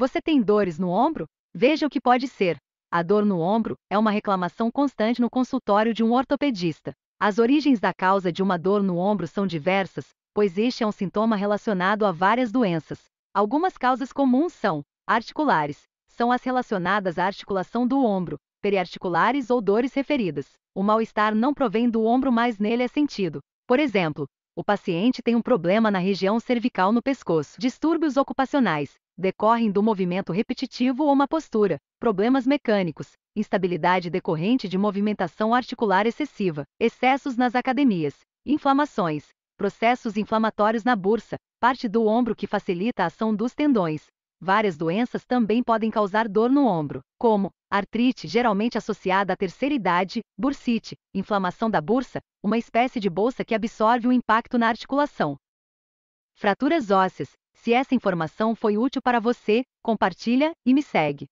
Você tem dores no ombro? Veja o que pode ser. A dor no ombro é uma reclamação constante no consultório de um ortopedista. As origens da causa de uma dor no ombro são diversas, pois este é um sintoma relacionado a várias doenças. Algumas causas comuns são articulares, são as relacionadas à articulação do ombro, periarticulares ou dores referidas. O mal-estar não provém do ombro, mas nele é sentido. Por exemplo, o paciente tem um problema na região cervical no pescoço, distúrbios ocupacionais, decorrem do movimento repetitivo ou uma postura, problemas mecânicos, instabilidade decorrente de movimentação articular excessiva, excessos nas academias, inflamações, processos inflamatórios na bursa, parte do ombro que facilita a ação dos tendões. Várias doenças também podem causar dor no ombro, como artrite geralmente associada à terceira idade, bursite, inflamação da bursa, uma espécie de bolsa que absorve o impacto na articulação. Fraturas ósseas, se essa informação foi útil para você, compartilha e me segue.